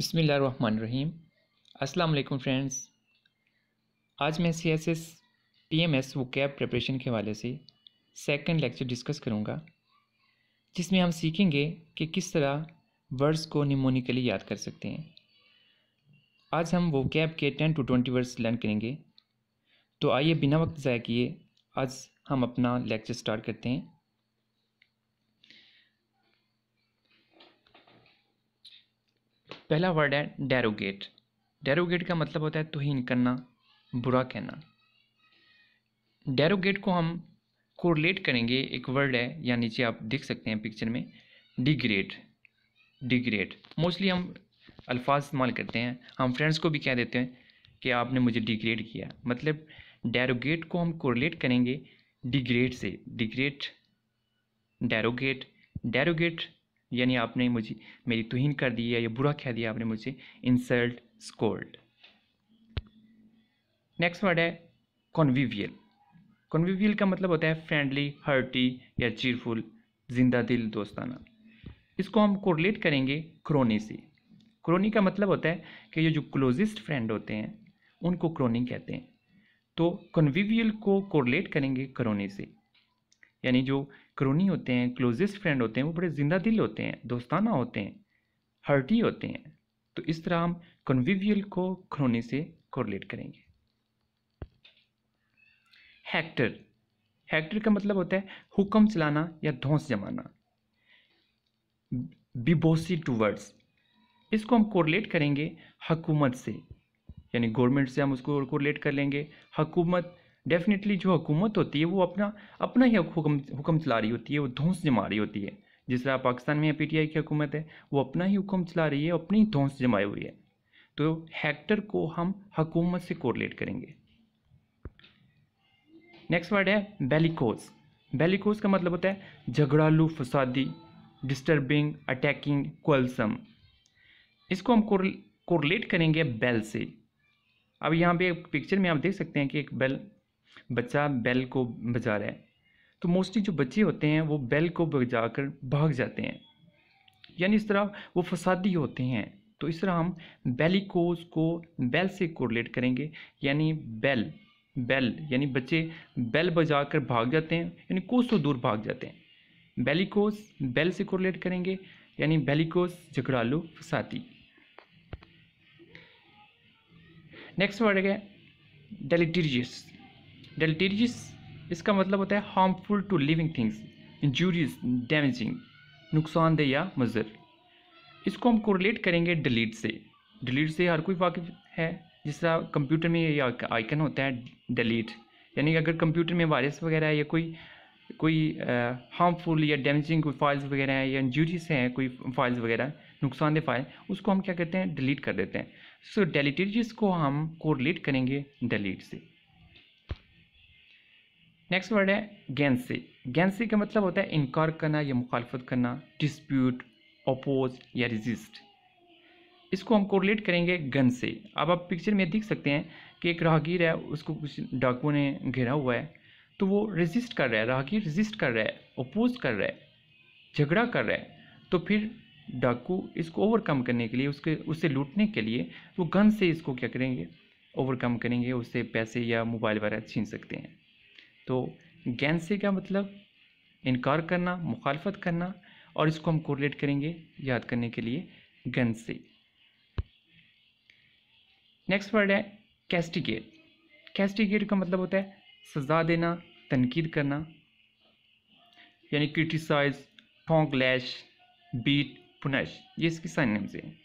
बसमीम अस्सलाम फ्रेंड्स आज मैं C S S T M S vocab preparation के हवाले से सेकेंड लेक्चर डिस्कस करूँगा जिसमें हम सीखेंगे कि किस तरह वर्ड्स को निमोनिकली याद कर सकते हैं आज हम वो कैब के ten to twenty words learn करेंगे तो आइए बिना वक्त ज़ाय किए आज हम अपना लेक्चर स्टार्ट करते हैं पहला वर्ड है डेरोगेट डेरोगेट का मतलब होता है तोहिन करना बुरा कहना डेरोगेट को हम कोरलेट करेंगे एक वर्ड है या नीचे आप देख सकते हैं पिक्चर में डिग्रेड डिग्रेड मोस्टली हम अल्फाज इस्तेमाल करते हैं हम फ्रेंड्स को भी कह देते हैं कि आपने मुझे डिग्रेड किया मतलब डेरोगेट को हम कोरलेट करेंगे डिग्रेड से डिग्रेड डेरोगेट डेरोगेट यानी आपने मुझे मेरी तुहिन कर दी है या बुरा कह दिया आपने मुझे इंसल्ट स्कोल्ड नेक्स्ट वर्ड है कॉन्विवियल कॉन्विवियल का मतलब होता है फ्रेंडली हर्टी या चीरफुल जिंदा दिल दोस्ताना इसको हम कोरिलेट करेंगे क्रोनी से क्रोनी का मतलब होता है कि ये जो क्लोजेस्ट फ्रेंड होते हैं उनको क्रोनी कहते हैं तो कन्विवियल को कोरिलेट करेंगे क्रोनी से यानी जो क्रोनी होते हैं क्लोजेस्ट फ्रेंड होते हैं वो बड़े जिंदा दिल होते हैं दोस्ताना होते हैं हर्टी होते हैं तो इस तरह हम कन्विवियल को क्रोनी से कोरिलेट करेंगे हैक्टर हैक्टर का मतलब होता है हुक्म चलाना या धौस जमाना बिबोसी टू वर्ड्स इसको हम कोरिलेट करेंगे हकूमत से यानी गवर्नमेंट से हम उसको कोरिलेट कर लेंगे हकूमत डेफिनेटली जो हुकूमत होती है वो अपना अपना ही हुक्म हुक्म चला रही होती है वो धौंस जमा रही होती है जिस तरह पाकिस्तान में पी टी आई की हुकूमत है वो अपना ही हुक्म चला रही है अपनी धौंस जमाई हुई है तो हैक्टर को हम हकूमत से कोरिलेट करेंगे नेक्स्ट वर्ड है बेलिकोस बेलिकोस का मतलब होता है झगड़ालू फसादी डिस्टर्बिंग अटैकिंग क्वलसम इसको हम कोरिलेट करेंगे बेल से अब यहाँ पे पिक्चर में आप देख सकते हैं कि एक बेल बच्चा बेल को बजा रहा है तो मोस्टली जो बच्चे होते हैं वो बेल को बजा कर भाग जाते हैं यानी इस तरह वो फसादी होते हैं तो इस तरह हम बेलिकोज को बेल से कोरिलेट करेंगे यानी बेल बेल यानी बच्चे बेल बजा कर भाग जाते हैं यानी कोस तो दूर भाग जाते हैं बेलिकोस बेल से कोरिलेट करेंगे यानी बेलिकोस झगड़ालू फसादी नेक्स्ट वर्ड है डेलीटीरियस डेल्टेरियस इसका मतलब होता है harmful to living things injuries damaging नुकसानदेह या मज़र इसको हम कोरिलेट करेंगे डिलीट से डिलीट से हर कोई वाकिफ है जिस तरह कंप्यूटर में ये आइकन होता है डिलीट यानी अगर कंप्यूटर में वायरस वगैरह है या कोई कोई हार्मफुल या डैमेजिंग कोई फाइल्स वगैरह हैं या इंजूरीज हैं कोई फाइल्स वगैरह नुकसानदेह फाइल उसको हम क्या करते हैं डिलीट कर देते हैं सो so, डेलीटेज को हम कोरिलेट करेंगे डिलीट से नेक्स्ट वर्ड है गेंसी गेंसी का मतलब होता है इनकार करना या मुखालफत करना डिस्प्यूट अपोज या रिजिस्ट इसको हम कोरिलेट करेंगे गन से अब आप पिक्चर में देख सकते हैं कि एक राहगीर है उसको कुछ डाकुओं ने घेरा हुआ है तो वो रेजिस्ट कर रहा है राहगीर रेजिस्ट कर रहा है अपोज कर रहा है झगड़ा कर रहा है तो फिर डाकू इसको ओवरकम करने के लिए उसके उससे लूटने के लिए वो गन से इसको क्या करेंगे ओवरकम करेंगे उससे पैसे या मोबाइल वगैरह छीन सकते हैं तो गैन से क्या मतलब इनकार करना मुखालफत करना और इसको हम कोरिलेट करेंगे याद करने के लिए गन से नेक्स्ट वर्ड है कैस्टिगेट कैस्टिगेट का मतलब होता है सजा देना तनकीद करना यानी criticise flog lash beat punish ये इसके साइन से हैं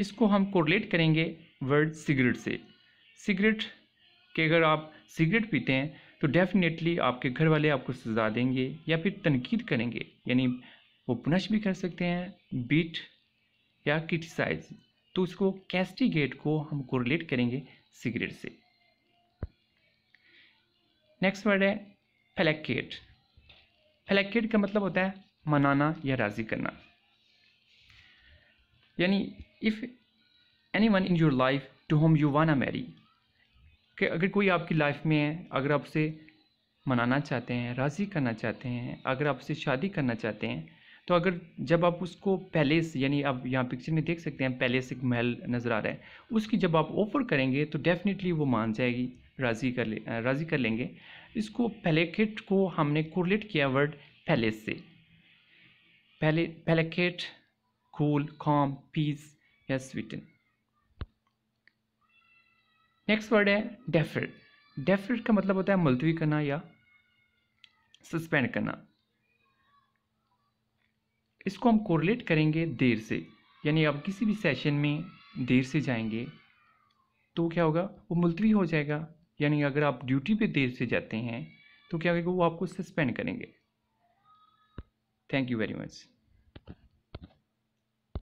इसको हम कोरिलेट करेंगे वर्ड सिगरेट से सिगरेट के अगर आप सिगरेट पीते हैं तो डेफिनेटली आपके घर वाले आपको सजा देंगे या फिर तनकीद करेंगे यानी वो पुनश भी कर सकते हैं बीट या क्रिटिसाइज तो उसको कैस्टिगेट को हम कोरिलेट करेंगे सिगरेट से नेक्स्ट वर्ड है फेलेकेट फेलेकेट का मतलब होता है मनाना या राज़ी करना यानी if anyone in your life to whom you wanna marry कि अगर कोई आपकी लाइफ में है अगर आपसे मनाना चाहते हैं राज़ी करना चाहते हैं अगर आपसे शादी करना चाहते हैं तो अगर जब आप उसको पैलेस यानी आप यहाँ पिक्चर में देख सकते हैं पैलेस एक महल नज़र आ रहा है उसकी जब आप ऑफ़र करेंगे तो डेफ़िनेटली वो मान जाएगी राज़ी कर ले राज़ी कर लेंगे इसको पैलेकेट को हमने कोरलेट किया वर्ड पैलेस से पहले पैलेकेट कूल कॉम पीस या स्वीटन नेक्स्ट वर्ड है डेफिड डेफिड का मतलब होता है मुलतवी करना या सस्पेंड करना इसको हम कोरिलेट करेंगे देर से यानी आप किसी भी सेशन में देर से जाएंगे तो क्या होगा वो मुलतवी हो जाएगा यानी अगर आप ड्यूटी पे देर से जाते हैं तो क्या होगा वो आपको सस्पेंड करेंगे थैंक यू वेरी मच